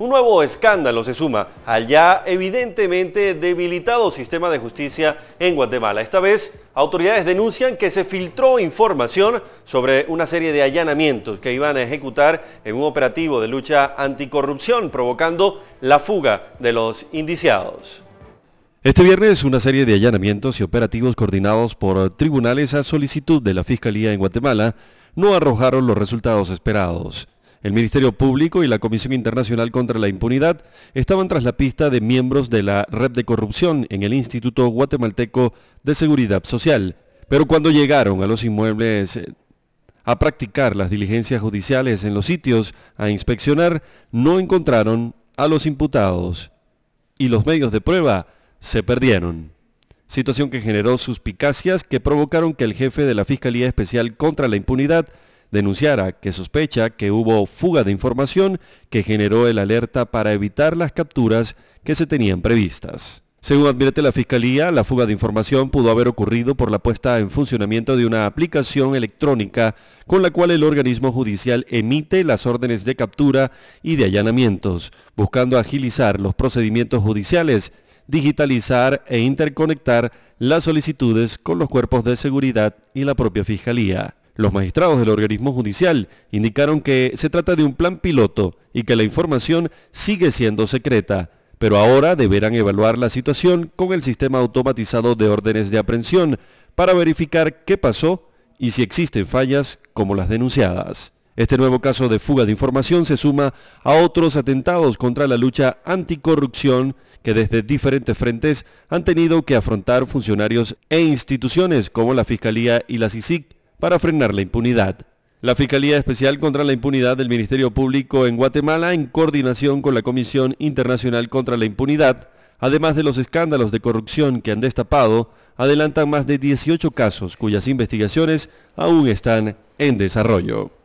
Un nuevo escándalo se suma al ya evidentemente debilitado sistema de justicia en Guatemala. Esta vez, autoridades denuncian que se filtró información sobre una serie de allanamientos que iban a ejecutar en un operativo de lucha anticorrupción, provocando la fuga de los indiciados. Este viernes una serie de allanamientos y operativos coordinados por tribunales a solicitud de la Fiscalía en Guatemala no arrojaron los resultados esperados. El Ministerio Público y la Comisión Internacional contra la Impunidad estaban tras la pista de miembros de la red de corrupción en el Instituto Guatemalteco de Seguridad Social. Pero cuando llegaron a los inmuebles eh, a practicar las diligencias judiciales en los sitios a inspeccionar, no encontraron a los imputados y los medios de prueba se perdieron. Situación que generó suspicacias que provocaron que el jefe de la Fiscalía Especial contra la Impunidad denunciara que sospecha que hubo fuga de información que generó el alerta para evitar las capturas que se tenían previstas. Según advierte la Fiscalía, la fuga de información pudo haber ocurrido por la puesta en funcionamiento de una aplicación electrónica con la cual el organismo judicial emite las órdenes de captura y de allanamientos, buscando agilizar los procedimientos judiciales, digitalizar e interconectar las solicitudes con los cuerpos de seguridad y la propia Fiscalía. Los magistrados del organismo judicial indicaron que se trata de un plan piloto y que la información sigue siendo secreta, pero ahora deberán evaluar la situación con el sistema automatizado de órdenes de aprehensión para verificar qué pasó y si existen fallas como las denunciadas. Este nuevo caso de fuga de información se suma a otros atentados contra la lucha anticorrupción que desde diferentes frentes han tenido que afrontar funcionarios e instituciones como la Fiscalía y la CICIC, para frenar la impunidad. La Fiscalía Especial contra la Impunidad del Ministerio Público en Guatemala, en coordinación con la Comisión Internacional contra la Impunidad, además de los escándalos de corrupción que han destapado, adelantan más de 18 casos cuyas investigaciones aún están en desarrollo.